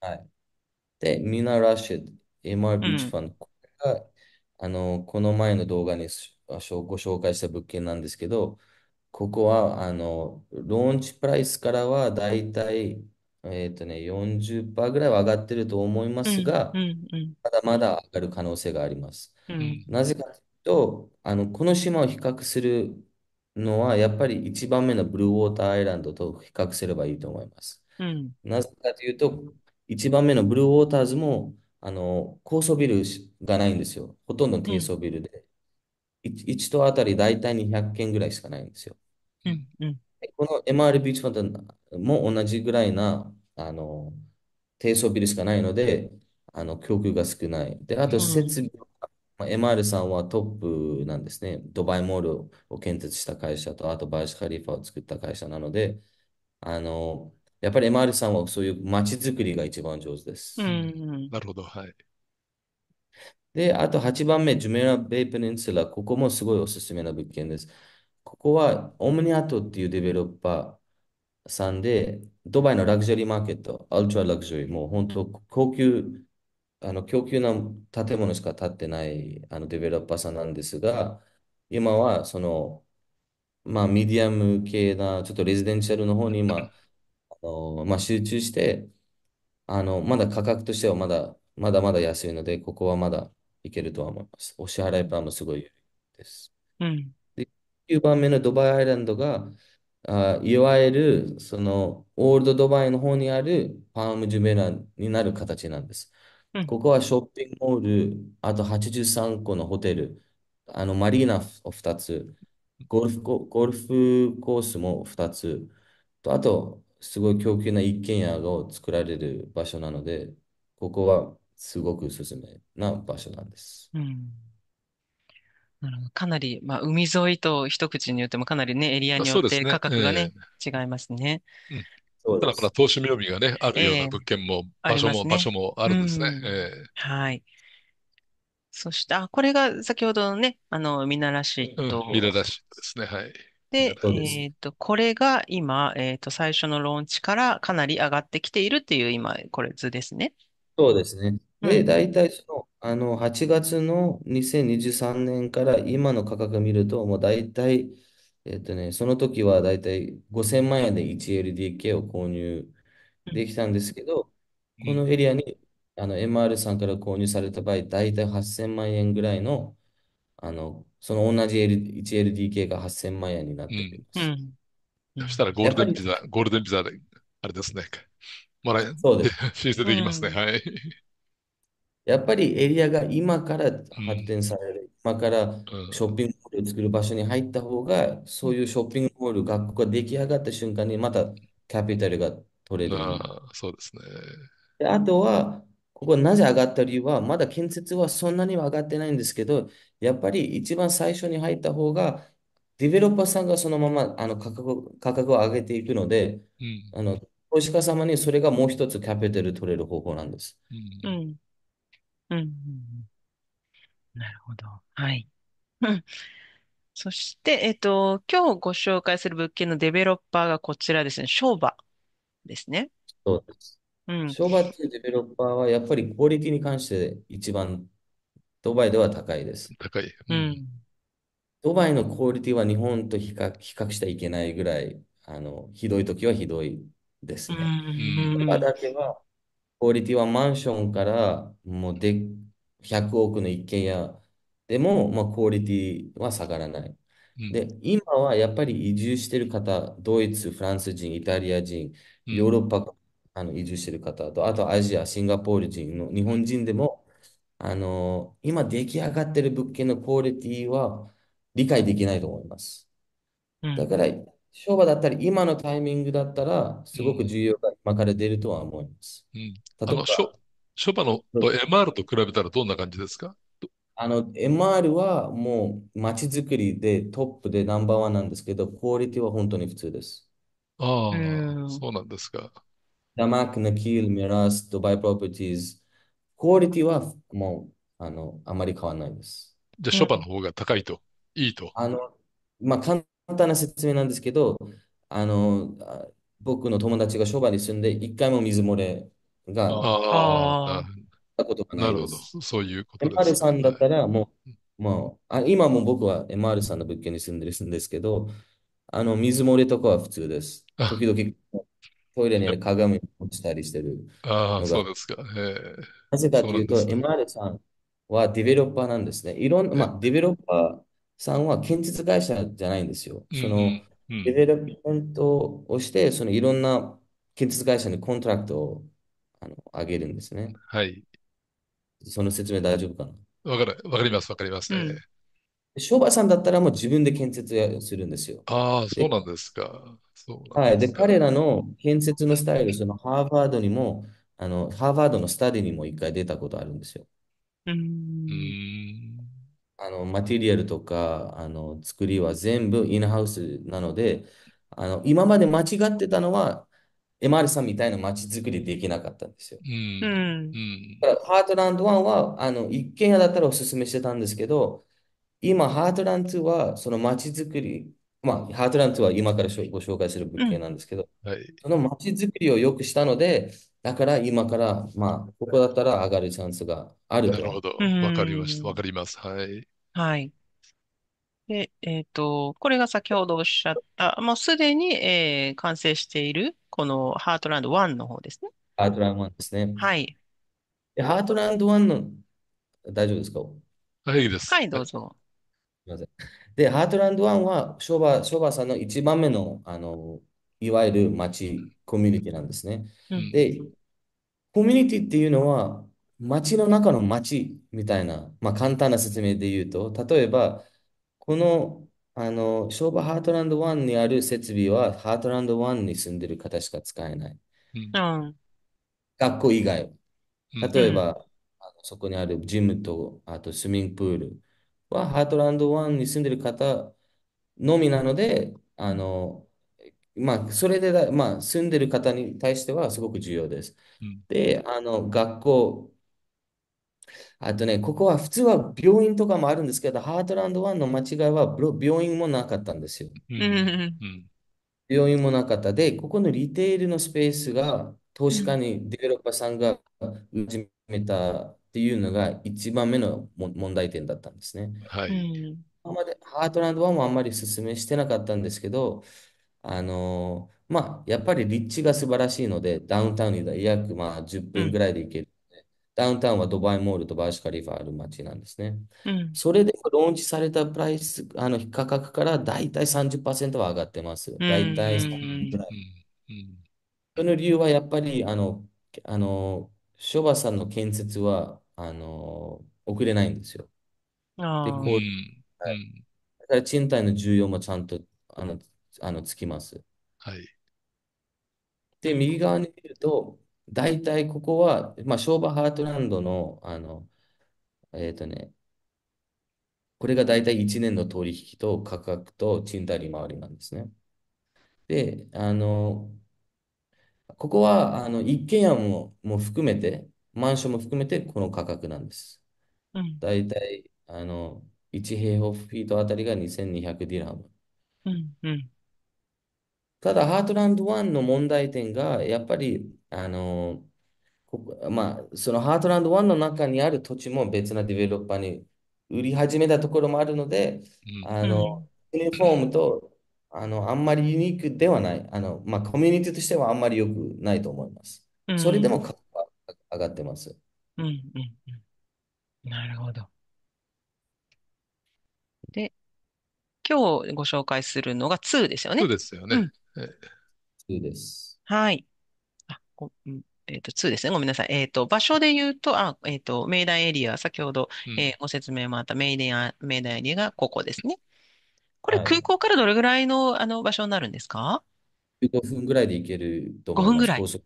はい、で、ミナ・ラッシュ、MR ビーチファンド、これがあのこの前の動画にご紹介した物件なんですけど、ここはあのローンチプライスからはだいたいえっとね、40%ぐらいは上がってると思いますが、まだまだ上がる可能性があります。なぜかというと、あの、この島を比較するのは、やっぱり1番目のブルーウォーターアイランドと比較すればいいと思います。なぜかというと、1番目のブルーウォーターズも、あの、高層ビルがないんですよ。ほとんど低層ビルで。1棟あたり大体200軒ぐらいしかないんですよ。この m r b ドも同じぐらいな、あの、低層ビルしかないので、あの、供給が少ない。で、あと、設備は、まあ MR さんはトップなんですね。ドバイモールを建設した会社と、あと、バイスカリファを作った会社なので、あの、やっぱり MR さんはそういう街づくりが一番上手です。ん。なるほど、はい。で、あと8番目、ジュメラ・ベイ・ペニンスラ。ここもすごいおすすめな物件です。ここはオムニアトっていうデベロッパーさんで、ドバイのラグジュアリーマーケット、アルトララグジュアリー、もう本当高級、あの、高級な建物しか建ってないあのデベロッパーさんなんですが、今はその、まあ、ミディアム系な、ちょっとレジデンシャルの方に今、あのまあ、集中して、あの、まだ価格としてはまだ、まだまだ安いので、ここはまだいけるとは思います。お支払いプランもすごいです。うん。9番目のドバイアイランドが、あいわゆるそのオールドドバイの方にあるパームジュメラになる形なんです。ここはショッピングモール、あと83個のホテル、あのマリーナを2つ、ゴルフコ、ゴルフコースも2つ、とあとすごい高級な一軒家が作られる場所なので、ここはすごくおすすめな場所なんです。うんなるほど。かなり、まあ、海沿いと一口に言ってもかなりね、エリアによそうっですてね。価格がね、違いますね。えうん。そうだでから、す。投資妙味がね、あるようなえ、物件も、あ場り所ますも、場ね。所もあるんですね。ん。はい。そして、あ、これが先ほどのね、あの、見慣らしえうん。ミラと、ダシですね。はい。ミラで、ダシ。えっと、これが今、えっと、最初のローンチからかなり上がってきているっていう、今、これ図ですね。そうですね。で、い。大体その、あの、8月の2023年から今の価格見ると、もう大体、えっとね、その時は大体5000万円で 1LDK を購入できたんですけど、このエリアにあの MR さんから購入された場合、大体8000万円ぐらいの、あの、その同じ L- 1LDK が8000万円になってくん。りまうす。ん。そしたらゴールっデンピザ、ゴールデンピザで、あれですね。もらえ、そうです。申請できますね。はい。やっぱりエリアが今から発展される、今からショッピングモールを作る場所に入った方が、そういうショッピングモール、学校が出来上がった瞬間にまたキャピタルが取れる。あそうですね。であとは、ここなぜ上がった理由は、まだ建設はそんなには上がってないんですけど、やっぱり一番最初に入った方が、ディベロッパーさんがそのままあの価格価格を上げていくので、うん、あの投資家様にそれがもう一つキャピタル取れる方法なんです。うん、うんなるほど。はい。うん。そして、えっと、今日ご紹介する物件のデベロッパーがこちらですね。商場ですね。そうです。うん。商売っていうデベロッパーはやっぱりクオリティに関して一番ドバイでは高いです。高い。うん。ドバイのクオリティは日本と比較、比較してはいけないぐらい、あの、ひどい時はひどいですね。ん。う商だけはクオリティはマンションからもうで100億の一軒家でも、まあ、クオリティは下がらない。で、今はやっぱり移住してる方、ドイツ、フランス人、イタリア人、ヨーロッパ、うん、あの移住してる方と、あとアジア、シンガポール人の日本人でも、あのー、今出来上がってる物件のクオリティは理解できないと思います。だから、商売だったり、今のタイミングだったら、すごく重要が今から出るとは思います。うん、例えば、ショパのと MR と比べたらどんな感じですかあの、MR はもう街づくりでトップでナンバーワンなんですけど、クオリティは本当に普通です。ああ、そうなんですか。ダマク、ナキール、ミラス、ドバイプロペティーズ。クオリティはもう、あの、あまり変わらないです。じゃあ、ショパの方が高いと、いいと。あの、まあ、完単な説明なんですけど、あの、僕の友達が商売に住んで、一回も水漏れがあことがないです。なるほど、そういうことです、MR さんだったら、もう、もう、あ今も僕は MR さんの物件に住んでるんですけど、あの、水漏れとかは普通です。時々、トイレに鏡を落ちたりしてる。ああ、そうですか。なぜかというと、うね、MR さんはディベロッパーなんですね。いろんな、まあ、ディベロッパー、さんは建設会社じゃないんですよ。その、デベロップメントをして、そのいろんな建設会社にコントラクトをあの上げるんですね。はい。その説明大丈夫かなわかる、わかります、わかりますね。商売さんだったらもう自分で建設するんですよ。ああ、そうなんですか。そうはい。で、彼らの建設のスタイル、そのハーバードにも、あの、ハーバードのスタディにも一回出たことあるんですよ。うん。あの、マテリアルとか、あの、作りは全部インハウスなので、あの、今まで間違ってたのは、MR さんみたいな街づくりできなかったんですよ。うん、だからハートランド1はあの一軒家だったらおすすめしてたんですけど、今、ハートランド2はその街づくり、まあ、ハートランド2は今からご紹介する物件なんですけど、その街づくりをよくしたので、だから今から、まあ、ここだったら上がるチャンスがあると。なるほど。わかりました。わかります。はい。はい。で、えっ、ー、と、これが先ほどおっしゃった、もうすでに、えー、完成している、このハートランド1の方ですね。ハートランド1ですね。はい。ハートランド1の、大丈夫ですかはい、いいです。はい、どうぞ。すみません。で、ハートランド1は、ショバ、ショバさんの一番目の、あの、いわゆる町、コミュニティなんですね。で、コミュニティっていうのは、町の中の町みたいな、まあ、簡単な説明で言うと、例えば、この、あの、商売ハートランド1にある設備は、ハートランド1に住んでる方しか使えない。うん、学校以外。例えば、うん、あのそこにあるジムと、あとスミングプールは、ハートランド1に住んでる方のみなので、あの、まあ、それでだ、まあ、住んでる方に対してはすごく重要です。うん。で、あの、学校、あとね、ここは普通は病院とかもあるんですけど、ハートランド1の間違いは病院もなかったんですよ。うん。病院もなかった。で、ここのリテールのスペースが投資家にデベロッパーさんが始めたっていうのが一番目のも問題点だったんですね。はい。今までハートランド1もあんまり勧めしてなかったんですけど、あのーまあ、やっぱり立地が素晴らしいので、ダウンタウンに約まあ10分ぐらいで行けるので。ダウンタウンはドバイモールとバーシュカリファある街なんですね。それでローンチされたプライス、あの価格からだいたい30%は上がってます。だいたい3ぐらい。その理由はやっぱり、あの、あの、ショバさんの建設は、あの、遅れないんですよ。で、こう、はい。だから賃貸の需要もちゃんと、あの、あのつきます。はい。で、右側に見ると、大体ここは、まあ、ショーバーハートランドの、あの、えっとね、これが大体1年の取引と価格と賃貸利回りなんですね。で、あの、ここはあの一軒家も、も含めて、マンションも含めてこの価格なんです。うん。大体あの1平方フィートあたりが2200ディラム。うんうん。ただ、ハートランド1の問題点が、やっぱり、あの、まあ、そのハートランド1の中にある土地も別なディベロッパーに売り始めたところもあるので、あの、ユニフォームと、あの、あんまりユニークではない。あの、まあ、コミュニティとしてはあんまり良くないと思います。それでも価格は上がってます。うんうんうん。なるほど。で、今日ご紹介するのが2ですよね。2ですよね。うん、2です。はい。あ、こうん、えっ、と、2ですね。ごめんなさい。えっ、と、場所で言うと、あ、えっ、と、メイダンエリア、先ほど、えご説明もあったメイダン、メイダンエリアがここですね。これ、空港からどれぐらいの、あの場所になるんですか15分ぐらいで行けると思います。5分ぐらい。高速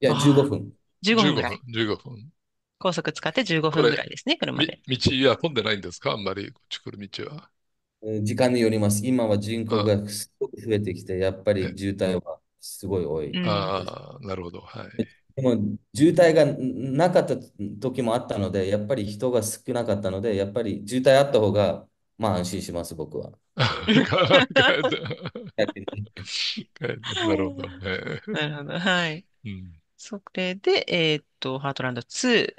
いや、わあ15分。15分ぐらい。15分。高速使って15分ぐらいですね、車で。み道は混んでないんですかあんまり、こっち来る道は。時間によります。今は人口がすごく増えてきて、やっぱり渋滞はすごい多い。ああ、なるほど。はい。でも渋滞がなかった時もあったので、やっぱり人が少なかったので、やっぱり渋滞あった方が、まあ安心します、僕は。なるほど。なるほど。はい。それで、えっと、ハートランド2。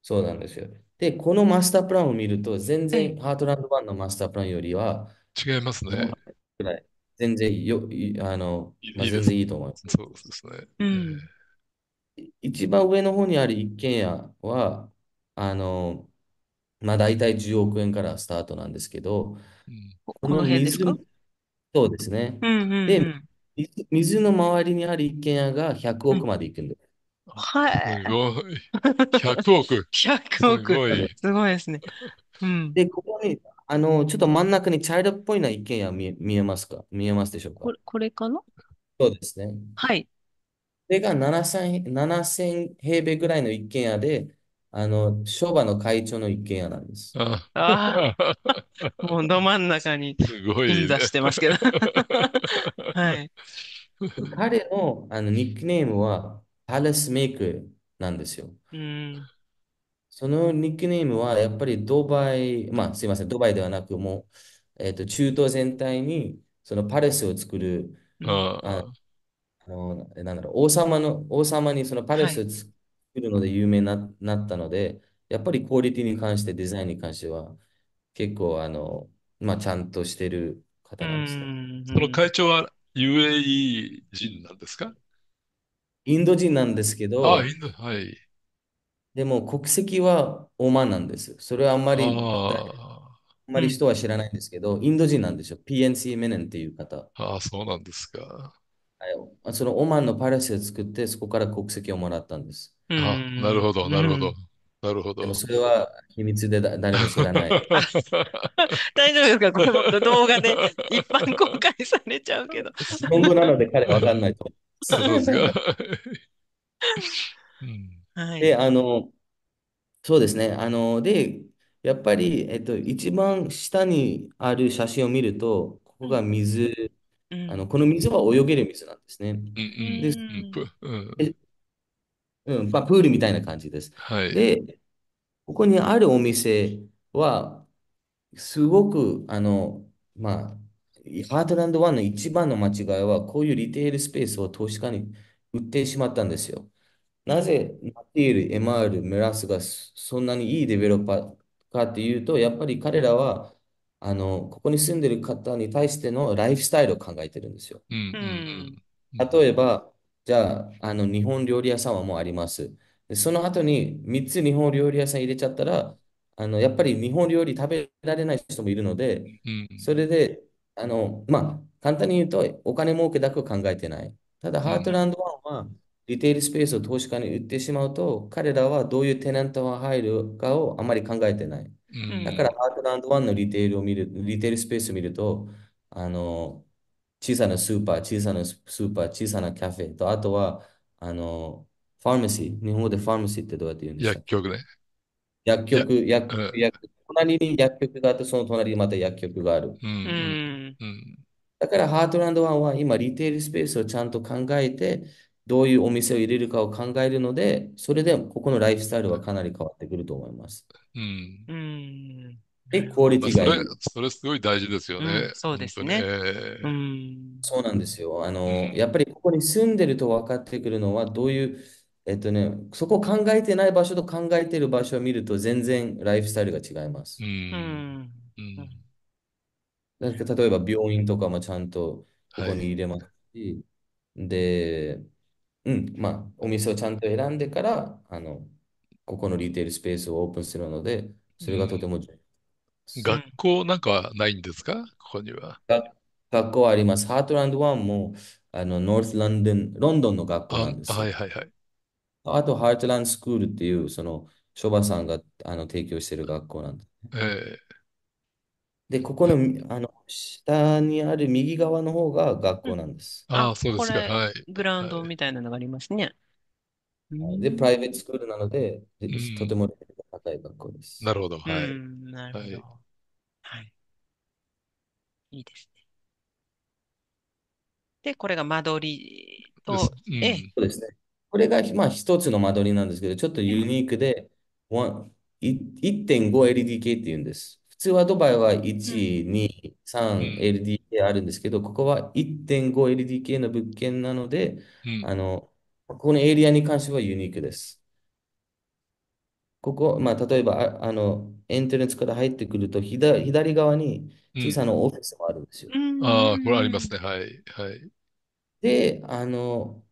そうなんですよ。で、このマスタープランを見ると、全然ハートランド版のマスタープランよりは、違いますね。全然よ、あの、まあ、全然いいと思います。そうですね。うん、一番上の方にある一軒家は、あの、まあ、大体10億円からスタートなんですけど、うん、この辺ですかそうですね。うんうんうん、で水の周りにある一軒家が100億までいくんです。はい。100億。100億。すごい。すごいですね。うん。で、ここに、あの、ちょっと真ん中に茶色っぽいな一軒家見え、見えますか見えますでしょうかこれ、これかなそうですね。はい。これが7000、7000平米ぐらいの一軒家で、あの、商売の会長の一軒家なんです。ああ。もうど真ん中に、すごい、ね。出してますけど。はい。彼の、あのニックネームは、パレスメイクなんですよ。うん、そのニックネームはやっぱりドバイ、まあすいません、ドバイではなくもう、えっと、中東全体にそのパレスを作る、あのなんだろう王様の王様にそのパレスを作るので有名にな,、なったので、やっぱりクオリティに関してデザインに関しては結構あの、まあ、ちゃんとしてる方なんですね。その会長は UAE 人なんですかインド人なんですけあ、ど、インド、はい。でも国籍はオマンなんです。それはあんまり、あああんまうりん。人は知らないんですけど、インド人なんですよ。PNC メネンっていう方。ああ、そうなんですか。はいそのオマンのパレスを作って、そこから国籍をもらったんです。うあ、なるほど、なるほど。ん。なるほでもど。それは秘密でだ 誰も知らない。大丈夫ですかこの動画で一般公開されちゃうけど。日本語なので彼わかんないと。そうですか。で、あの、そうですね。あの、で、やっぱり、えっと、一番下にある写真を見ると、ここが水、うん。あの、この水は泳げる水なんですね。うんで、うん。うん、まあ、プールみたいな感じです。はい。で、ここにあるお店は、すごく、あの、まあ、ハートランドワンの一番の間違いは、こういうリテールスペースを投資家に売ってしまったんですよ。なぜ、ナティール、MR、メラスがそんなにいいデベロッパーかっていうと、やっぱり彼らは、あの、ここに住んでる方に対してのライフスタイルを考えてるんですよ。うんうんうん、例えば、じゃあ、あの、日本料理屋さんはもうあります。で、その後に3つ日本料理屋さん入れちゃったら、あの、やっぱり日本料理食べられない人もいるので、それで、あの、まあ、簡単に言うと、お金儲けだけを考えてない。ただ、ハートランドワンは、リテールスペースを投資家に売ってしまうと、彼らはどういうテナントが入るかをあまり考えてない。だから、ハートランドワンのリテールを見る、リテールスペースを見ると、あの、小さなスーパー、小さなスーパー、小さなカフェと、あとは、あの、ファーマシー、日本語でファーマシーってどうやって言うんですか薬局ね。薬局、薬局、薬隣に薬局があって、その隣にまた薬局がある。だから、ハートランドワンは今、リテールスペースをちゃんと考えて、どういうお店を入れるかを考えるので、それでここのライフスタイルはかなり変わってくると思います。うん。で、クオリティがいい。そそれすごい大事ですよね。うん、そうですね。うん、そうなんですよ。あの、やっぱりここに住んでると分かってくるのは、どういうえっとね、そこ考えてない場所と考えてる場所を見ると全然ライフスタイルが違います。うん。うん、だか例えば病院とかもちゃんとここに入れますし、で、うん、まあ、お店をちゃんと選んでから、あの、ここのリテールスペースをオープンするので、それがとても重要です、学校なんかはないんですかここには。学校はあります。ハートランドワンも、あの、ノースランドン、ロンドンの学校なんです。はいはいはい。あと、ハートランドスクールっていう、その、ショバさんがあの提供してる学校なんだ。えで、ここの、あの、下にある右側の方が学校なんです。ああ、そうでこすか。れ、はい。グラウンドみたいなのがありますね。で、プライベートスクールなので、でうとてもレベルが高い学校です。なるほど。うはい。ん、なるはど。い。はい。いいですね。で、これが間取りです。と、うええ、そうですね。これが、まあ、一つの間取りなんですけど、ちょっとユニークで、1.5LDK って言うんです。普通はドバイは1、2、3LDK あるんですけど、ここは 1.5LDK の物件なので、あの、このエリアに関してはユニークです。ここ、まあ、例えば、あ、あの、エントランスから入ってくると、左、左側に小さなオフィスもあるんですよ。ああ、これありますね。はい。はい。で、あの、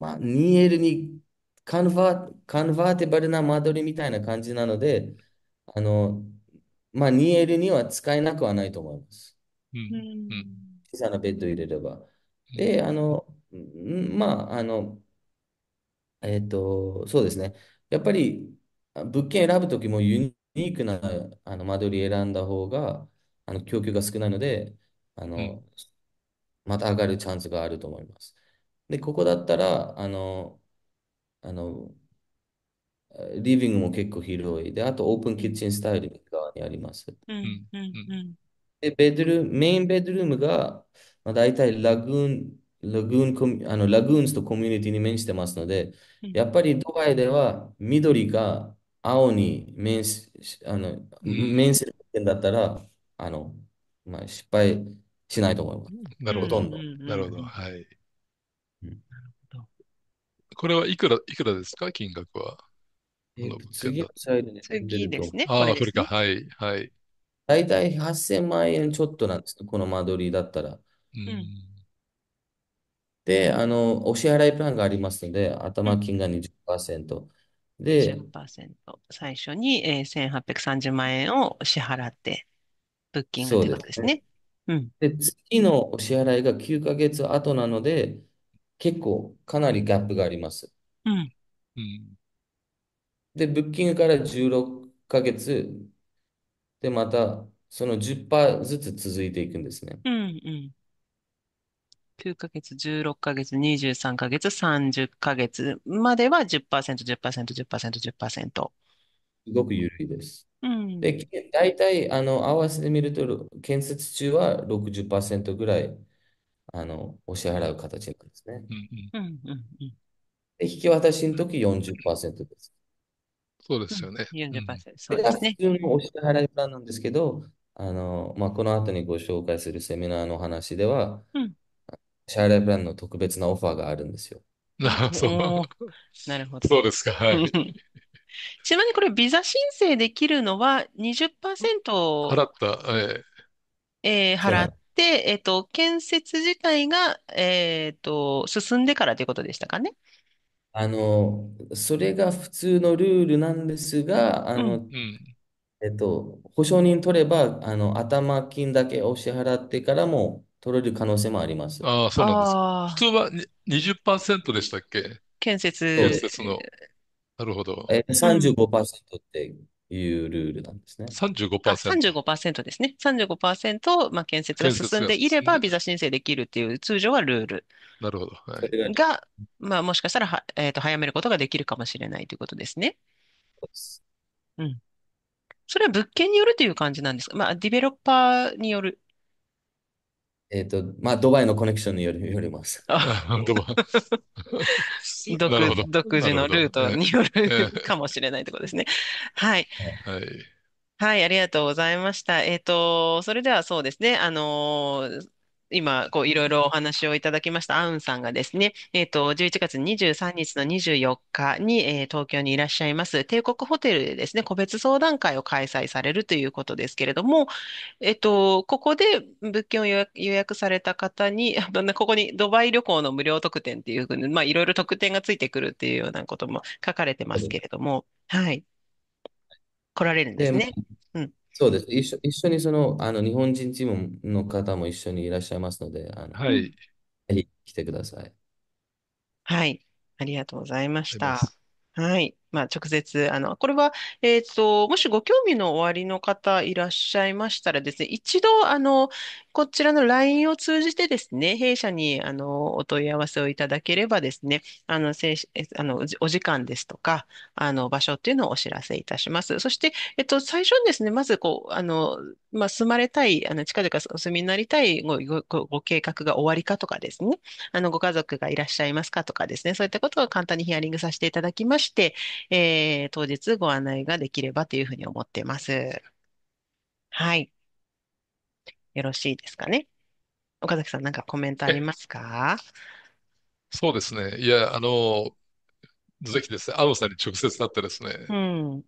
まあ、2L にカンファ、カンファーティバルな間取りみたいな感じなので、あの、まあ、2L には使えなくはないと思います。小さなベッド入れれば。で、あの、まあ、あの、えっと、そうですね。やっぱり、物件選ぶときもユニークなあの間取り選んだ方が、あの、供給が少ないので、あの、また上がるチャンスがあると思います。で、ここだったら、あの、あの、リビングも結構広い。で、あとオープンキッチンスタイル側にあります。で、ベッドルーム、メインベッドルームが、まあ、大体ラグーン、ラグーンあの、ラグーンズとコミュニティに面してますので、やっぱりドバイでは緑が青に面し、あの、面する点だったら、あの、まあ、失敗しないと思います。なるほど。ほとんど。なるほど。はい。うん、これはいくら、いくらですか、金額は。次、次ですね。ああ、れか、はい、はい。大体8000万円ちょっとなんですこの間取りだったら。うん、で、あの、お支払いプランがありますので、頭金が20%。うんで、10%最初に、えー、1830万円を支払って、ブッキングということですね。うですね。ん、で、次のお支払いが9ヶ月後なので、結構かなりギャップがあります。で、ブッキングから16ヶ月、で、またその10%ずつ続いていくんですね。9ヶ月、16ヶ月、23ヶ月、30ヶ月までは10%、10%、10%、10%。すごく緩いです。うん。で、大体、あの、合わせてみると、建設中は60%ぐらいあの、お支払う形ですね。で、引き渡しの時40%です。そうですよね。40%。そうですね。通のお支払いプランなんですけど、あの、まあ、この後にご紹介するセミナーの話では、支払いプランの特別なオファーがあるんですよ。なるほど。そうですか。はい。ちなみにこれ、ビザ申請できるのは20%払った、えええー、払っ、えっと、建設自体が、えっと、進んでからということでしたかね。あの、それが普通のルールなんですが、あうん、の、うん。えっと、保証人取れば、あの、頭金だけお支払ってからも取れる可能性もあります。ああ、そうなんです。普通ああ、はに20%でしたっけ建建設、設の。なるほど。え、うん。35%っていうルールなんですね。35%。35%ですね。35%、まあ、建設が進んでいれば、ビザ申請できるっていう、通常はルール。なるほど。はい、が、まあ、もしかしたらは、えーと、早めることができるかもしれないということですね。うん。それは物件によるという感じなんですかまあ、ディベロッパーによる。えっ、ー、と、まあ、ドバイのコネクションによりよります。あドバイ独。独自のルートによる かもしれないところですね。はい。はいはい、ありがとうございました。えっ、ー、と、それではそうですね、あのー、今、こう、いろいろお話をいただきましたアウンさんがですね、えっと、11月23日の24日に、えー東京にいらっしゃいます、帝国ホテルでですね、個別相談会を開催されるということですけれども、えっと、ここで物件を予約、予約された方に、あ ここにドバイ旅行の無料特典っていうふうに、まあ、いろいろ特典がついてくるっていうようなことも書かれてますけれども、はい、来られるんですね。そうです。一緒、一緒にその、あの、日本人チームの方も一緒にいらっしゃいますので、あの、はい。ぜひ来てください。はい。ありがとうございましありがとうございまた。す。はい。まあ、直接、あの、これは、えっと、もしご興味のおありの方いらっしゃいましたらですね、一度、あの、こちらの LINE を通じてですね、弊社に、あの、お問い合わせをいただければですね、あの、せいあの、お時間ですとか、あの、場所っていうのをお知らせいたします。そして、えっと、最初にですね、まず、こう、あの、まあ、住まれたい、あの、近々お住みになりたいご、ご、ご計画が終わりかとかですね、あの、ご家族がいらっしゃいますかとかですね、そういったことを簡単にヒアリングさせていただきまして、えー、当日ご案内ができればというふうに思っています。はい。よろしいですかね。岡崎さん、なんかコメントありますかそうですね。いや、あの、ぜひですね、青さんに直接会ってですね、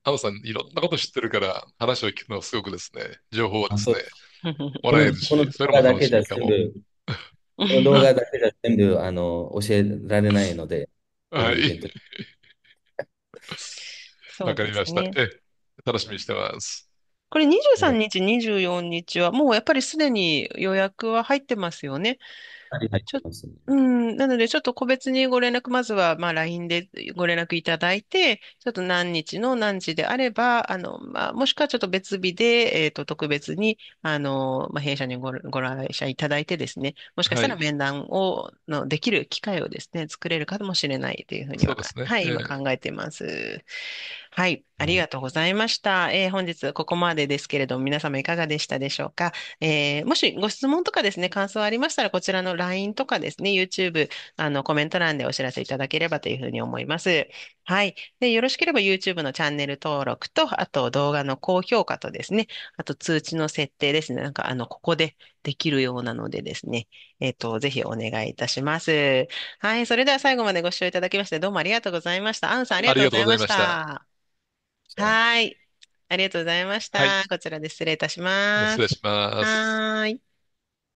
アん。さんいろんなこと知ってるから、話を聞くのはすごくですね、情報をですね、もらえるし、それも楽しいかも。この動画だけじゃ全部あの教えられないので。はい。わかりました。え、楽しみにしてます。これ23日、24日はもうやっぱりすでに予約は入ってますよね。はいい。ちょっと、うん、なのでちょっと個別にご連絡、まずは、まあ、LINE でご連絡いただいて、ちょっと何日の何時であれば、あの、まあ、もしくはちょっと別日で、えっと、特別に、あの、まあ、弊社にご、ご来社いただいてですね、もしかしたら面談を、の、できる機会をですね、作れるかもしれないというふうにそうですね。はい、え今考えてます。はい、ありがとうございました。えー本日ここまでですけれども、皆様いかがでしたでしょうか。えーもしご質問とかですね、感想ありましたら、こちらの LINE とかですね、YouTube、あの、コメント欄でお知らせいただければというふうに思います。はい。で、よろしければ YouTube のチャンネル登録と、あと動画の高評価とですね、あと通知の設定ですね、なんかあの、ここでできるようなのでですね、えっと、ぜひお願いいたします。はい。それでは最後までご視聴いただきまして、どうもありがとうございました。アンさん、ありがあとうごがとざういごまざいしました。た。はい。ありがとうございましはい。た。こちらで失礼いたしま失す。礼します。はーい。